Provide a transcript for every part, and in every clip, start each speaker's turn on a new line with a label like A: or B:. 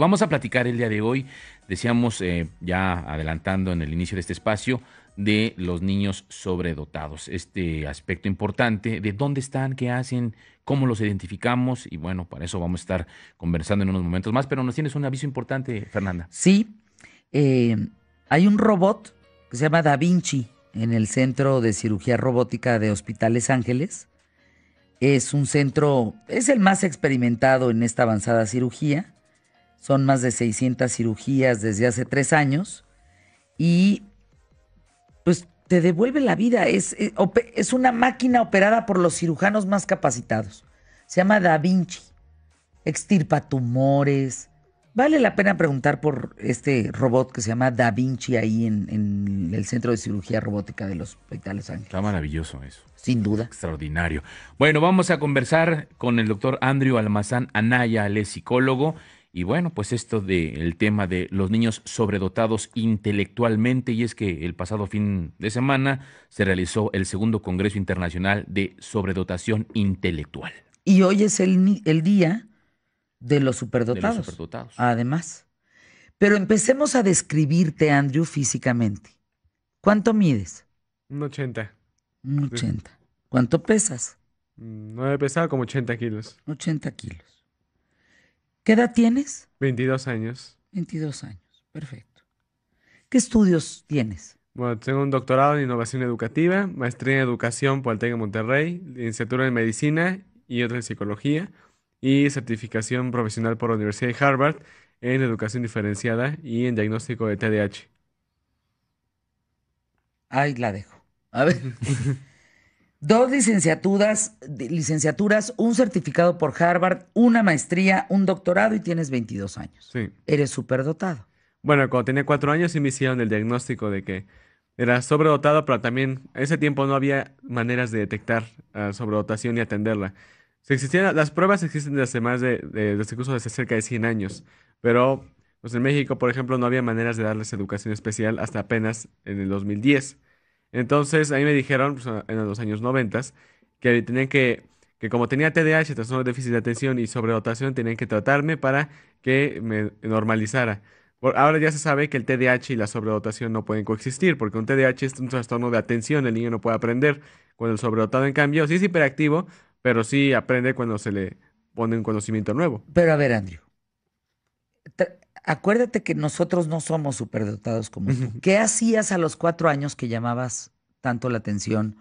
A: Vamos a platicar el día de hoy, decíamos eh, ya adelantando en el inicio de este espacio, de los niños sobredotados. Este aspecto importante de dónde están, qué hacen, cómo los identificamos y bueno, para eso vamos a estar conversando en unos momentos más, pero nos tienes un aviso importante, Fernanda. Sí, eh, hay un robot que se llama
B: Da Vinci en el Centro de Cirugía Robótica de Hospitales Ángeles. Es un centro, es el más experimentado en esta avanzada cirugía. Son más de 600 cirugías desde hace tres años y pues te devuelve la vida. Es, eh, es, una máquina operada por los cirujanos más capacitados. Se llama Da Vinci. Extirpa tumores. Vale la pena preguntar por este robot que se llama Da Vinci ahí en, en el Centro
A: de Cirugía Robótica de los Los Ángeles. Está maravilloso eso. Sin duda. Extraordinario. Bueno, vamos a conversar con el doctor Andrew Almazán Anaya, él es psicólogo y bueno, pues esto del tema de los niños sobredotados intelectualmente, y es que el pasado fin de semana se realizó el segundo Congreso Internacional de Sobredotación Intelectual.
B: Y hoy es el, el día de los superdotados. los superdotados. Además. Pero empecemos a describirte, Andrew, físicamente. ¿Cuánto mides?
C: Un 80. Un 80.
B: ¿Cuánto pesas?
C: Mm, no he pesado como 80 kilos.
B: 80 kilos. ¿Qué edad tienes?
C: 22 años.
B: 22 años, perfecto. ¿Qué estudios tienes?
C: Bueno, tengo un doctorado en innovación educativa, maestría en educación por el de Monterrey, licenciatura en medicina y otra en psicología, y certificación profesional por la Universidad de Harvard en educación diferenciada y en diagnóstico de TDAH. Ahí la dejo.
B: A ver. dos licenciaturas, licenciaturas, un certificado por Harvard, una maestría, un doctorado y tienes 22 años. Sí. Eres superdotado.
C: Bueno, cuando tenía cuatro años sí me hicieron el diagnóstico de que era sobredotado, pero también a ese tiempo no había maneras de detectar la ah, sobredotación y atenderla. las pruebas existen desde más de, de desde incluso este desde cerca de 100 años, pero pues en México, por ejemplo, no había maneras de darles educación especial hasta apenas en el 2010. Entonces, ahí me dijeron, pues, en los años 90, que tenían que, que como tenía TDAH, trastorno de déficit de atención y sobredotación, tenían que tratarme para que me normalizara. ahora ya se sabe que el TDAH y la sobredotación no pueden coexistir, porque un TDAH es un trastorno de atención, el niño no puede aprender. Cuando el sobredotado, en cambio, sí es hiperactivo, pero sí aprende cuando se le pone un conocimiento nuevo.
B: Pero a ver, Andrew, acuérdate que nosotros no somos superdotados como tú. ¿Qué hacías a los cuatro años que llamabas tanto la atención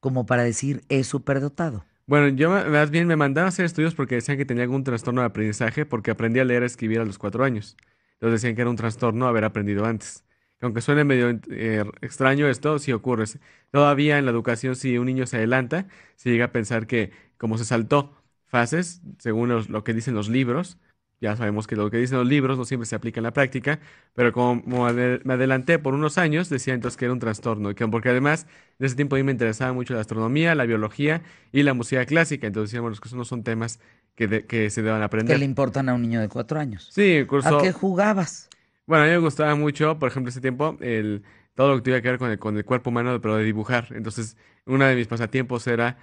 B: como para decir es superdotado?
C: Bueno, yo más bien me mandaba a hacer estudios porque decían que tenía algún trastorno de aprendizaje porque aprendí a leer y escribir a los cuatro años. Entonces decían que era un trastorno haber aprendido antes. Aunque suene medio eh, extraño esto, sí ocurre. Todavía en la educación, si un niño se adelanta, se llega a pensar que como se saltó fases, según lo que dicen los libros, ya sabemos que lo que dicen los libros no siempre se aplica en la práctica, pero como me adelanté por unos años, decía entonces que era un trastorno, porque además en ese tiempo a mí me interesaba mucho la astronomía, la biología y la música clásica, entonces decíamos bueno, que esos no son temas que, se deban aprender. Que le
B: importan a un niño de cuatro años. Sí, incluso... ¿A qué
C: jugabas? Bueno, a mí me gustaba mucho, por ejemplo, ese tiempo, el, todo lo que tuviera que ver con con el cuerpo humano, pero de dibujar. Entonces, uno de mis pasatiempos era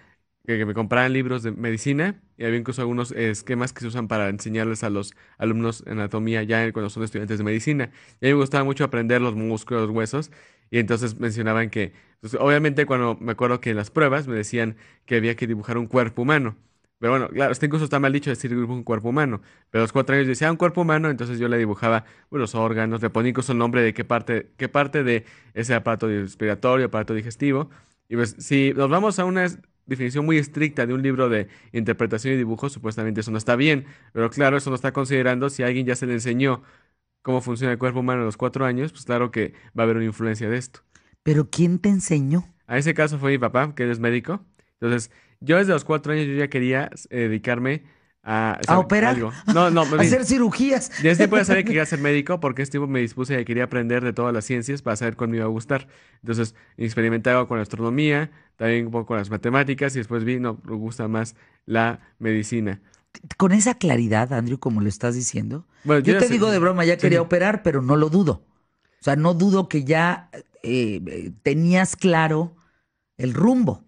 C: que, me compraban libros de medicina y había incluso algunos esquemas que se usan para enseñarles a los alumnos anatomía ya cuando son estudiantes de medicina. Y a mí me gustaba mucho aprender los músculos, los huesos y entonces mencionaban que, pues, obviamente cuando me acuerdo que en las pruebas me decían que había que dibujar un cuerpo humano. Pero bueno, claro, este incluso está mal dicho decir un cuerpo humano. Pero a los cuatro años decía ah, un cuerpo humano, entonces yo le dibujaba pues, los órganos, le ponía incluso el nombre de qué parte, qué parte de ese aparato respiratorio, aparato digestivo. Y pues si nos vamos a una definición muy estricta de un libro de interpretación y dibujo, supuestamente eso no está bien. Pero claro, eso no está considerando si a alguien ya se le enseñó cómo funciona el cuerpo humano a los cuatro años, pues claro que va a haber una influencia de esto.
B: Pero ¿quién te enseñó?
C: A ese caso fue mi papá, que es médico. Entonces, yo desde los cuatro años yo ya quería eh, dedicarme Ah, a, operar. Algo. a hacer cirugías. Desde puede saber que quería ser médico porque este tipo me dispuse y quería aprender de todas las ciencias para saber cuándo me iba a gustar. Entonces, experimentaba con la astronomía, también un poco con las matemáticas y después vi, no, me gusta más la medicina.
B: Con esa claridad, Andrew, como lo estás diciendo. yo, te digo
C: de broma, ya quería
B: operar, pero no lo dudo. O sea, no dudo que ya eh, tenías claro el rumbo.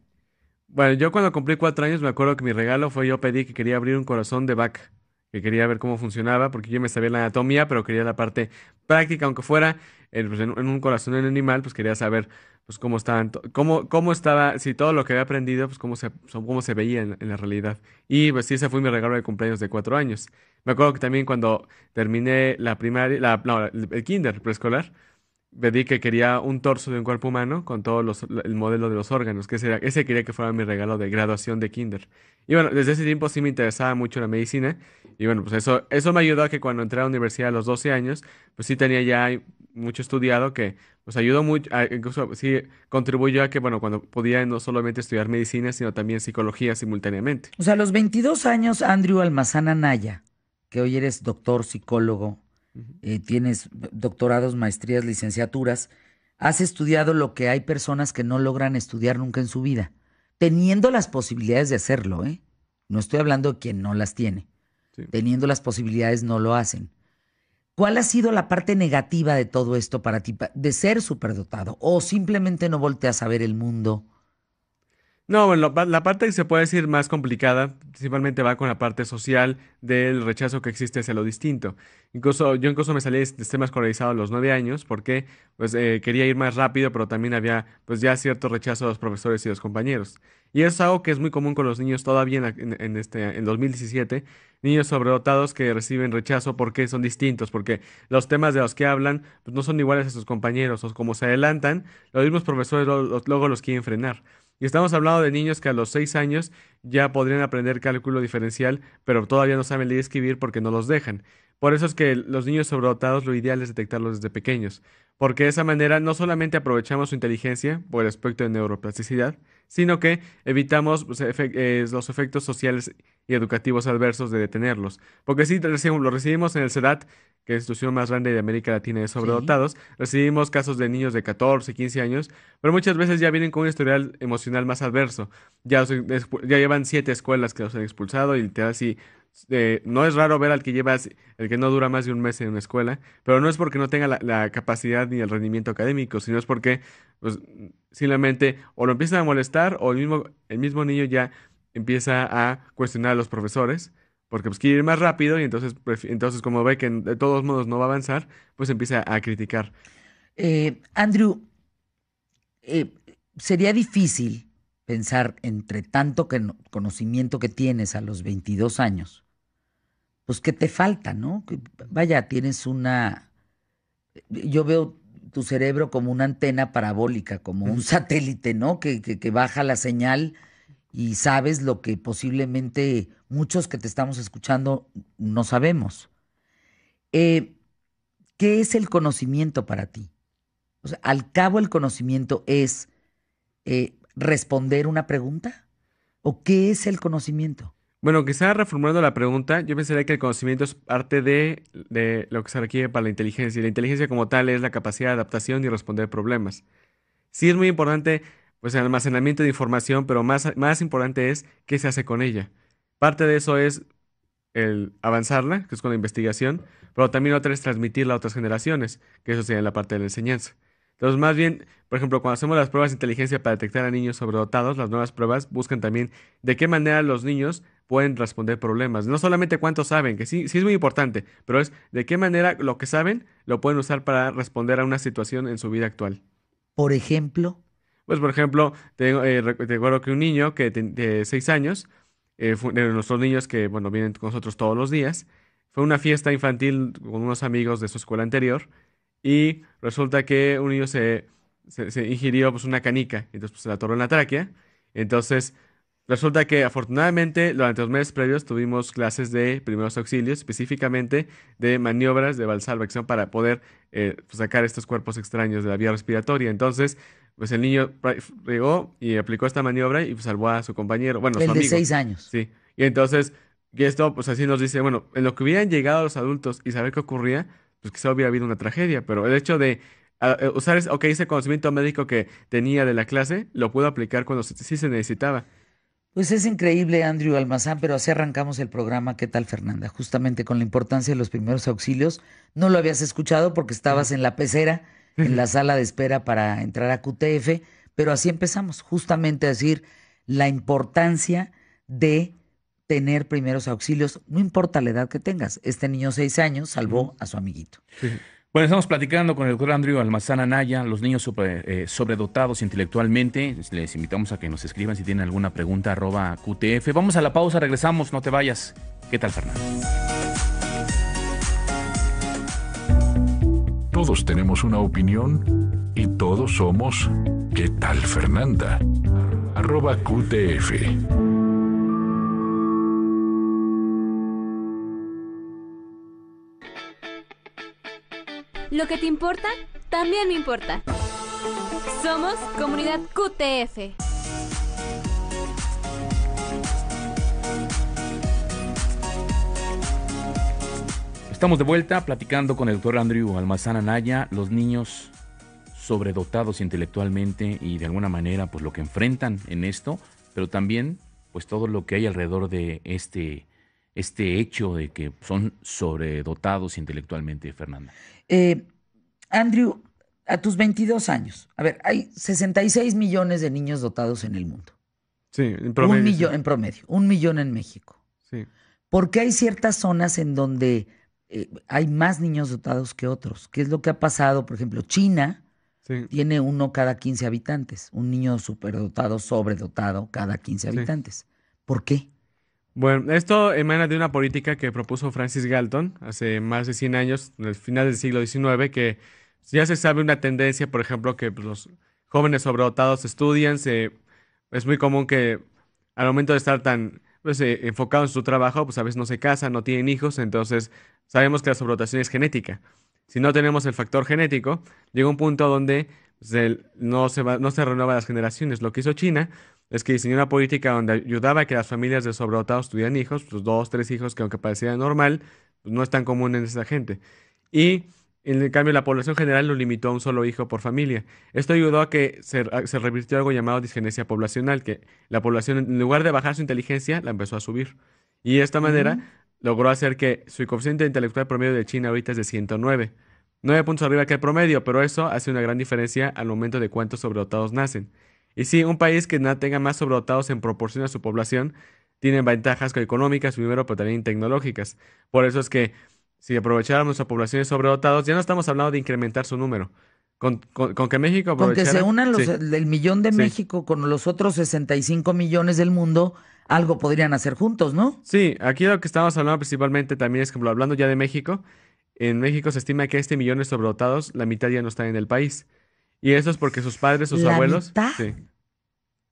C: Bueno, yo cuando cumplí cuatro años me acuerdo que mi regalo fue yo pedí que quería abrir un corazón de vaca, que quería ver cómo funcionaba, porque yo me sabía la anatomía, pero quería la parte práctica, aunque fuera en, pues, un corazón en animal, pues quería saber pues cómo estaban, cómo, cómo estaba, si todo lo que había aprendido, pues cómo se, cómo se veía en, la realidad. Y pues sí, ese fue mi regalo de cumpleaños de cuatro años. Me acuerdo que también cuando terminé la primaria, no, el kinder preescolar, pedí que quería un torso de un cuerpo humano con todo el modelo de los órganos, que ese, ese quería que fuera mi regalo de graduación de kinder. Y bueno, desde ese tiempo sí me interesaba mucho la medicina y bueno, pues eso, eso me ayudó a que cuando entré a la universidad a los 12 años, pues sí tenía ya mucho estudiado que pues ayudó mucho, incluso sí contribuyó a que, bueno, cuando podía no solamente estudiar medicina, sino también psicología simultáneamente.
B: O sea, a los 22 años, Andrew Almazán Anaya, que hoy eres doctor, psicólogo, eh, tienes doctorados, maestrías, licenciaturas, has estudiado lo que hay personas que no logran estudiar nunca en su vida, teniendo las posibilidades de hacerlo, ¿eh? No estoy hablando de quien no las tiene. Teniendo las posibilidades no lo hacen. ¿Cuál ha sido la parte negativa de todo esto para ti, de ser superdotado? ¿O simplemente no volteas a ver el mundo?
C: No, bueno, la parte que se puede decir más complicada principalmente va con la parte social del rechazo que existe hacia lo distinto. Incluso yo incluso me salí de sistemas este escolarizado a los nueve años porque pues, eh, quería ir más rápido, pero también había pues ya cierto rechazo de los profesores y de los compañeros. Y eso es algo que es muy común con los niños todavía en, 2017, este, niños sobredotados que reciben rechazo porque son distintos, porque los temas de los que hablan pues, no son iguales a sus compañeros, o como se adelantan, los mismos profesores luego los quieren frenar. Y estamos hablando de niños que a los 6 años ya podrían aprender cálculo diferencial, pero todavía no saben leer y escribir porque no los dejan. Por eso es que los niños sobredotados lo ideal es detectarlos desde pequeños, porque de esa manera no solamente aprovechamos su inteligencia por el aspecto de neuroplasticidad, sino que evitamos pues, eh, los efectos sociales y educativos adversos de detenerlos. Porque si lo recibimos en el CEDAT, que es la institución más grande de América Latina de sobredotados, recibimos casos de niños de 14, 15 años, pero muchas veces ya vienen con un historial emocional más adverso. Ya, ya llevan siete escuelas que los han expulsado y literal así no es raro ver al que llevas el que no dura más de un mes en una escuela, pero no es porque no tenga la, capacidad ni el rendimiento académico, sino es porque pues, simplemente o lo empiezan a molestar o el mismo, el mismo niño ya empieza a cuestionar a los profesores porque pues, quiere ir más rápido y entonces, entonces como ve que de todos modos no va a avanzar, pues empieza a criticar.
B: Eh, Andrew, eh, sería difícil pensar entre tanto conocimiento que tienes a los 22 años pues ¿qué te falta, ¿no? vaya, tienes una... Yo veo tu cerebro como una antena parabólica, como un satélite, ¿no? Que, baja la señal y sabes lo que posiblemente muchos que te estamos escuchando no sabemos. Eh, ¿Qué es el conocimiento para ti? O sea, al cabo el conocimiento es eh, responder una pregunta. ¿O qué es el conocimiento?
C: Bueno, quizá reformulando la pregunta, yo pensaría que el conocimiento es parte de, lo que se requiere para la inteligencia. Y la inteligencia como tal es la capacidad de adaptación y responder problemas. Sí es muy importante pues, el almacenamiento de información, pero más, más importante es qué se hace con ella. Parte de eso es el avanzarla, que es con la investigación, pero también otra es transmitirla a otras generaciones, que eso sería la parte de la enseñanza. Entonces, más bien, por ejemplo, cuando hacemos las pruebas de inteligencia para detectar a niños sobredotados, las nuevas pruebas buscan también de qué manera los niños pueden responder problemas. No solamente cuánto saben, que sí, sí es muy importante, pero es de qué manera lo que saben lo pueden usar para responder a una situación en su vida actual.
B: Por ejemplo.
C: Pues por ejemplo, te, eh, recuerdo que un niño que de seis años, eh, de nuestros niños que bueno, vienen con nosotros todos los días, fue una fiesta infantil con unos amigos de su escuela anterior y resulta que un niño se, se, ingirió pues, una canica, entonces pues, se la atoró en la tráquea. Entonces, Resulta que afortunadamente durante los meses previos tuvimos clases de primeros auxilios, específicamente de maniobras de son para poder eh, pues, sacar estos cuerpos extraños de la vía respiratoria. Entonces, pues el niño llegó y aplicó esta maniobra y pues, salvó a su compañero, bueno, el su de seis años. Sí. Y entonces, y esto pues así nos dice, bueno, en lo que hubieran llegado los adultos y saber qué ocurría, pues quizá hubiera habido una tragedia, pero el hecho de ah, eh, usar ese, ese conocimiento médico que tenía de la clase, lo pudo aplicar cuando sí se necesitaba.
B: Pues es increíble, Andrew Almazán, pero así arrancamos el programa. ¿Qué tal, Fernanda? Justamente con la importancia de los primeros auxilios. No lo habías escuchado porque estabas en la pecera, en la sala de espera para entrar a QTF, pero así empezamos, justamente a decir la importancia de tener primeros auxilios, no importa la edad que tengas. Este niño, seis años, salvó a su
A: amiguito. Sí. Bueno, estamos platicando con el doctor Andrew Almazán Anaya, los niños eh, sobredotados intelectualmente. Les invitamos a que nos escriban si tienen alguna pregunta, arroba QTF. Vamos a la pausa, regresamos, no te vayas. ¿Qué tal, Fernando? Todos tenemos una opinión y todos somos ¿Qué tal, Fernanda? Arroba QTF.
C: Lo que te importa, también me importa. Somos Comunidad QTF.
A: Estamos de vuelta platicando con el doctor Andrew Almazán Anaya, los niños sobredotados intelectualmente y de alguna manera pues lo que enfrentan en esto, pero también pues todo lo que hay alrededor de este este hecho de que son sobredotados intelectualmente, Fernanda?
B: Eh, Andrew, a tus 22 años, a ver, hay 66 millones de niños dotados en el mundo. Sí, en promedio. Un millón, en promedio, un millón en México. Sí. ¿Por qué hay ciertas zonas en donde eh, hay más niños dotados que otros? ¿Qué es lo que ha pasado? Por ejemplo, China sí. tiene uno cada 15 habitantes, un niño superdotado, sobredotado cada 15 habitantes. ¿Por qué?
C: Bueno, esto emana de una política que propuso Francis Galton hace más de 100 años, en el final del siglo XIX, que ya se sabe una tendencia, por ejemplo, que pues, los jóvenes sobredotados estudian, es muy común que al momento de estar tan pues, eh, enfocados en su trabajo, pues a veces no se casan, no tienen hijos, entonces sabemos que la sobredotación es genética. Si no tenemos el factor genético, llega un punto donde pues, no, se renueva no se renuevan las generaciones. Lo que hizo China es que diseñó una política donde ayudaba a que las familias de sobredotados tuvieran hijos, pues dos, tres hijos que aunque parecía normal, pues, no es tan común en esa gente. Y en cambio la población general lo limitó a un solo hijo por familia. Esto ayudó a que se, revirtió algo llamado disgenesia poblacional, que la población en lugar de bajar su inteligencia, la empezó a subir. Y de esta manera logró hacer que su coeficiente intelectual promedio de China ahorita es de 109. 9 puntos arriba que el promedio, pero eso hace una gran diferencia al momento de cuántos sobredotados nacen. Y sí, un país que tenga más sobredotados en proporción a su población tiene ventajas económicas, primero, pero también tecnológicas. Por eso es que si aprovecháramos a poblaciones sobredotados, ya no estamos hablando de incrementar su número. Con, con, que México aprovechara... Con que se unan los,
B: el millón de México con los otros 65 millones del mundo, algo podrían hacer
C: juntos, ¿no? Sí, aquí lo que estamos hablando principalmente también es, que hablando ya de México, en México se estima que este millón de sobredotados, la mitad ya no está en el país. Y eso es porque sus padres, sus abuelos. Sí.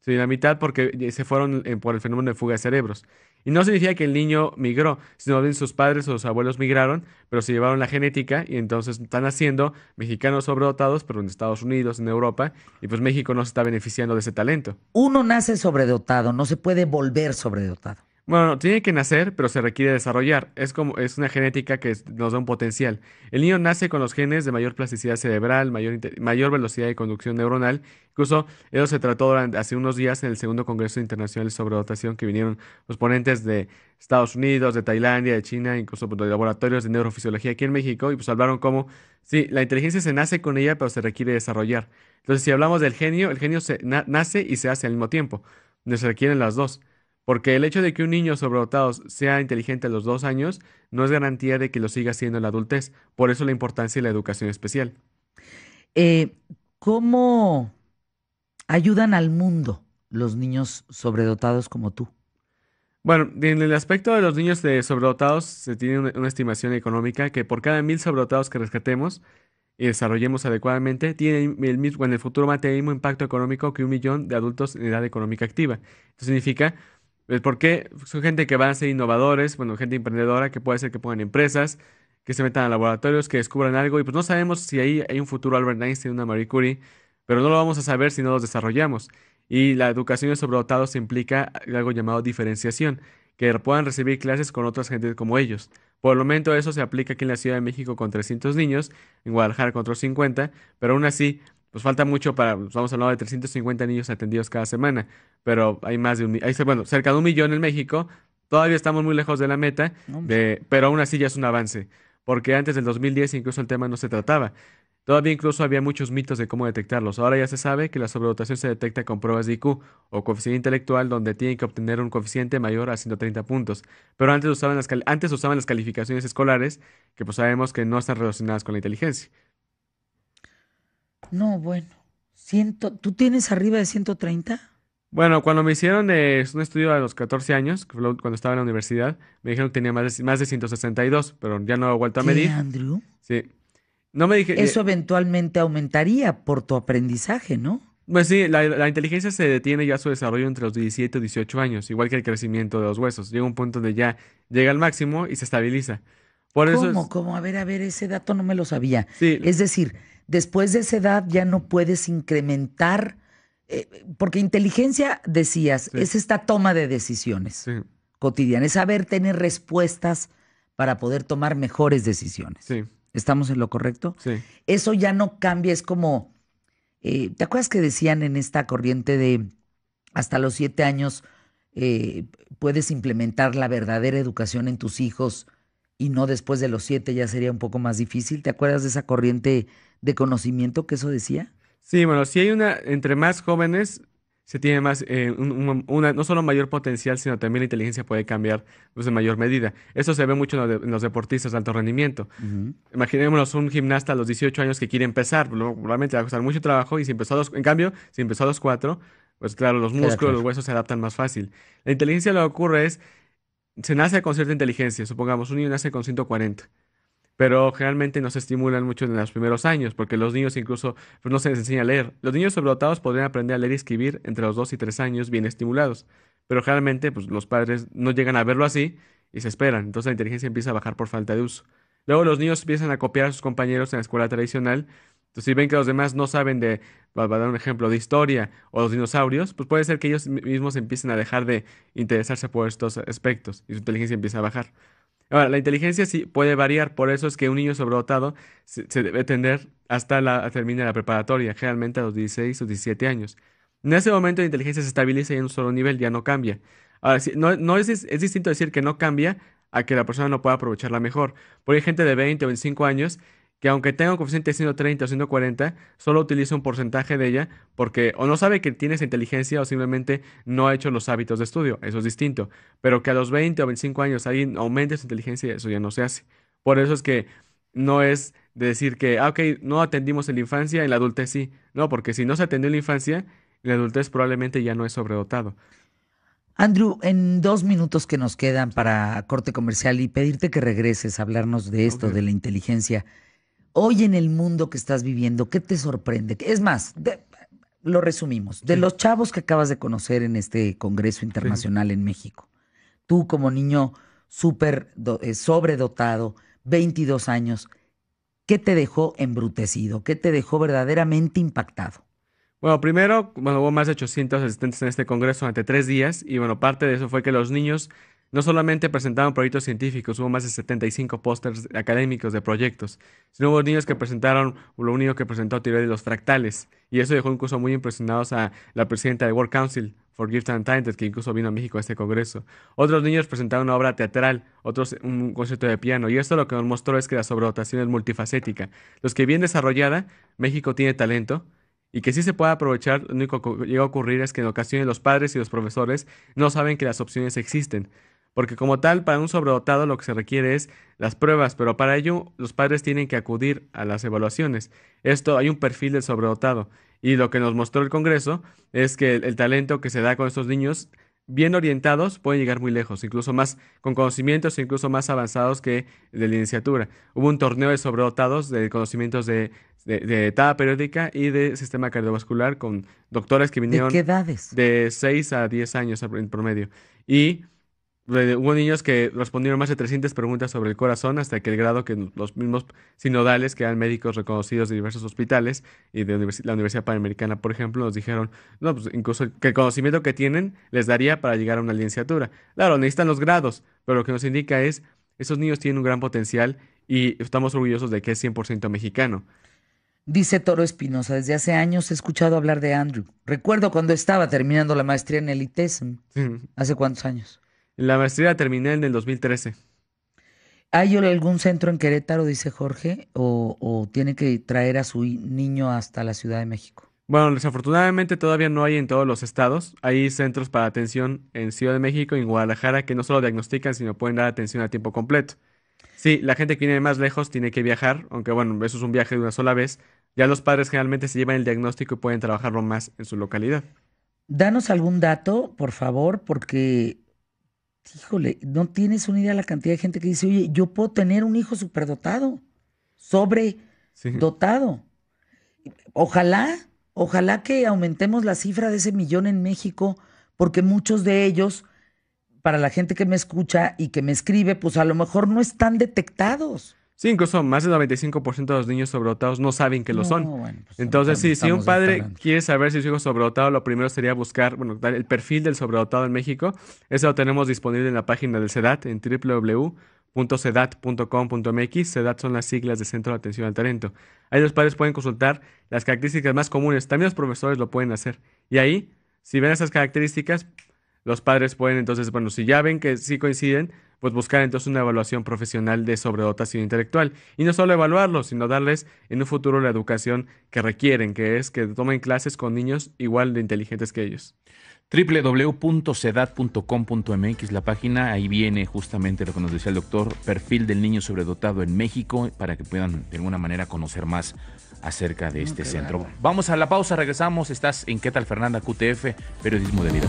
C: Sí, la mitad porque se fueron eh, por el fenómeno de fuga de cerebros. Y no significa que el niño migró, sino que sus padres o sus abuelos migraron, pero se llevaron la genética y entonces están haciendo mexicanos sobredotados, pero en Estados Unidos, en Europa, y pues México no se está beneficiando de ese talento.
B: Uno nace sobredotado, no se puede volver sobredotado.
C: Bueno, tiene que nacer, pero se requiere desarrollar. Es como es una genética que nos da un potencial. El niño nace con los genes de mayor plasticidad cerebral, mayor, mayor velocidad de conducción neuronal. Incluso eso se trató durante, hace unos días en el segundo Congreso Internacional sobre Dotación que vinieron los ponentes de Estados Unidos, de Tailandia, de China, incluso pues, de laboratorios de neurofisiología aquí en México y pues hablaron cómo sí, la inteligencia se nace con ella, pero se requiere desarrollar. Entonces, si hablamos del genio, el genio se nace y se hace al mismo tiempo. Se requieren las dos. Porque el hecho de que un niño sobredotado sea inteligente a los dos años no es garantía de que lo siga siendo en la adultez. Por eso la importancia de la educación especial.
B: Eh, ¿Cómo ayudan al mundo los niños sobredotados como tú?
C: Bueno, en el aspecto de los niños sobredotados se tiene una, estimación económica que por cada mil sobredotados que rescatemos y desarrollemos adecuadamente, tiene el mismo, en el futuro va mismo impacto económico que un millón de adultos en edad económica activa. Eso significa el por qué son gente que van a ser innovadores, bueno, gente emprendedora que puede ser que pongan empresas, que se metan a laboratorios, que descubran algo y pues no sabemos si ahí hay un futuro Albert Einstein, una Marie Curie, pero no lo vamos a saber si no los desarrollamos. Y la educación de sobredotados implica algo llamado diferenciación, que puedan recibir clases con otras gentes como ellos. Por el momento eso se aplica aquí en la Ciudad de México con 300 niños, en Guadalajara con otros 50, pero aún así pues falta mucho para, vamos pues, a hablar de 350 niños atendidos cada semana, pero hay más de un, bueno, cerca de un millón en México, todavía estamos muy lejos de la meta, de, pero aún así ya es un avance, porque antes del 2010 incluso el tema no se trataba. Todavía incluso había muchos mitos de cómo detectarlos. Ahora ya se sabe que la sobredotación se detecta con pruebas de IQ o coeficiente intelectual donde tienen que obtener un coeficiente mayor a 130 puntos. Pero antes usaban las, antes usaban las calificaciones escolares que pues sabemos que no están relacionadas con la inteligencia.
B: No, bueno. ¿Tú tienes arriba de 130?
C: Bueno, cuando me hicieron eh, un estudio a los 14 años, cuando estaba en la universidad, me dijeron que tenía más de, 162, pero ya no he vuelto a medir. Andrew? Sí. No me dije, Eso
B: eh, eventualmente aumentaría por tu aprendizaje, ¿no?
C: Pues sí, la, inteligencia se detiene ya su desarrollo entre los 17 y 18 años, igual que el crecimiento de los huesos. Llega un punto donde ya llega al máximo y se estabiliza. Por ¿Cómo? Eso es...
B: ¿Cómo? A ver, a ver, ese dato no me lo sabía. Es decir, después de esa edad ya no puedes incrementar, eh, porque inteligencia, decías, es esta toma de decisiones cotidianas, es saber tener respuestas para poder tomar mejores decisiones. ¿Estamos en lo correcto? Sí. Eso ya no cambia, es como, eh, ¿te acuerdas que decían en esta corriente de hasta los siete años eh, puedes implementar la verdadera educación en tus hijos y no después de los siete ya sería un poco más difícil? ¿Te acuerdas de esa corriente? de conocimiento que eso decía?
C: Sí, bueno, si hay una, entre más jóvenes se tiene más, eh, no solo mayor potencial, sino también la inteligencia puede cambiar pues, en mayor medida. Eso se ve mucho en, los deportistas de alto rendimiento. Imaginémonos un gimnasta a los 18 años que quiere empezar, probablemente va a costar mucho trabajo y si empezó a en cambio, si empezó a los 4, pues claro, los músculos, los huesos se adaptan más fácil. La inteligencia lo que ocurre es, se nace con cierta inteligencia, supongamos, un niño nace con 140 pero generalmente no se estimulan mucho en los primeros años, porque los niños incluso pues, no se les enseña a leer. Los niños sobredotados podrían aprender a leer y escribir entre los dos y tres años bien estimulados, pero generalmente pues, los padres no llegan a verlo así y se esperan, entonces la inteligencia empieza a bajar por falta de uso. Luego los niños empiezan a copiar a sus compañeros en la escuela tradicional, entonces si ven que los demás no saben de, va a dar un ejemplo, de historia o los dinosaurios, pues puede ser que ellos mismos empiecen a dejar de interesarse por estos aspectos y su inteligencia empieza a bajar. Ahora, la inteligencia sí puede variar, por eso es que un niño sobredotado se, debe tender hasta la termina la preparatoria, generalmente a los 16 o 17 años. En ese momento la inteligencia se estabiliza en un solo nivel, ya no cambia. Ahora, no, es, es distinto decir que no cambia a que la persona no pueda aprovecharla mejor. Porque hay gente de 20 o 25 años que aunque tenga un coeficiente de 130 o 140, solo utiliza un porcentaje de ella porque o no sabe que tiene esa inteligencia o simplemente no ha hecho los hábitos de estudio, eso es distinto, pero que a los 20 o 25 años alguien aumente su inteligencia, eso ya no se hace. Por eso es que no es de decir que, ah, ok, no atendimos en la infancia, en la adultez sí, no, porque si no se atendió en la infancia, en la adultez probablemente ya no es sobredotado.
B: Andrew, en dos minutos que nos quedan para corte comercial y pedirte que regreses a hablarnos de esto, de la inteligencia hoy en el mundo que estás viviendo, ¿qué te sorprende? Es más, de, lo resumimos, de los chavos que acabas de conocer en este Congreso Internacional en México, tú como niño súper eh, sobredotado, 22 años, ¿qué te dejó embrutecido? ¿Qué te dejó verdaderamente impactado?
C: Bueno, primero, bueno, hubo más de 800 asistentes en este congreso durante tres días y bueno, parte de eso fue que los niños no solamente presentaron proyectos científicos, hubo más de 75 pósters académicos de proyectos, sino hubo niños que presentaron, lo único que presentó teoría de los fractales, y eso dejó incluso muy impresionados a la presidenta del World Council for Gift and Talented, que incluso vino a México a este congreso. Otros niños presentaron una obra teatral, otros un concierto de piano, y esto lo que nos mostró es que la sobredotación es multifacética. Los que bien desarrollada, México tiene talento, y que sí se puede aprovechar, lo único que llega a ocurrir es que en ocasiones los padres y los profesores no saben que las opciones existen porque como tal, para un sobredotado lo que se requiere es las pruebas, pero para ello los padres tienen que acudir a las evaluaciones. Esto hay un perfil del sobredotado y lo que nos mostró el Congreso es que el, talento que se da con estos niños bien orientados pueden llegar muy lejos, incluso más con conocimientos incluso más avanzados que de la iniciatura. Hubo un torneo de sobredotados de conocimientos de, de, etapa periódica y de sistema cardiovascular con doctores que vinieron ¿De, de 6 a 10 años en promedio. Y Hubo niños que respondieron más de 300 preguntas sobre el corazón hasta que el grado que los mismos sinodales, que eran médicos reconocidos de diversos hospitales y de la Universidad Panamericana, por ejemplo, nos dijeron, no, pues incluso que el conocimiento que tienen les daría para llegar a una licenciatura. Claro, necesitan los grados, pero lo que nos indica es, esos niños tienen un gran potencial y estamos orgullosos de que es 100% mexicano.
B: Dice Toro Espinosa, desde hace años he escuchado hablar de Andrew. Recuerdo cuando estaba terminando la maestría en el ITESM. ¿Hace cuántos años?
C: La maestría la terminé en el 2013.
B: ¿Hay algún centro en Querétaro, dice Jorge, o, tiene que traer a su niño hasta la Ciudad de México?
C: Bueno, desafortunadamente todavía no hay en todos los estados. Hay centros para atención en Ciudad de México y en Guadalajara que no solo diagnostican, sino pueden dar atención a tiempo completo. Sí, la gente que viene más lejos tiene que viajar, aunque bueno, eso es un viaje de una sola vez. Ya los padres generalmente se llevan el diagnóstico y pueden trabajarlo más en su localidad.
B: Danos algún dato, por favor, porque Híjole, no tienes una idea la cantidad de gente que dice, oye, yo puedo tener un hijo superdotado, sobredotado. dotado? Ojalá, ojalá que aumentemos la cifra de ese millón en México, porque muchos de ellos, para la gente que me escucha y que me escribe, pues a lo mejor no están detectados.
C: Sí, incluso más del 95% de los niños sobredotados no saben que lo son. Pues, Entonces, sí, si un padre quiere saber si su hijo es sobredotado, lo primero sería buscar, bueno, el perfil del sobredotado en México. Eso lo tenemos disponible en la página del CEDAT en www.cedat.com.mx CEDAT son las siglas de Centro de Atención al Talento. Ahí los padres pueden consultar las características más comunes. También los profesores lo pueden hacer. Y ahí, si ven esas características, los padres pueden entonces, bueno, si ya ven que sí coinciden, pues buscar entonces una evaluación profesional de sobredotación intelectual. Y no solo evaluarlos, sino darles en un futuro la educación que requieren, que es que tomen clases con niños igual
A: de inteligentes que ellos www.cedad.com.mx, la página, ahí viene justamente lo que nos decía el doctor, perfil del niño sobredotado en México, para que puedan de alguna manera conocer más acerca de mm, este centro. Vamos a la pausa, regresamos, estás en ¿Qué tal Fernanda? QTF, Periodismo de Vida.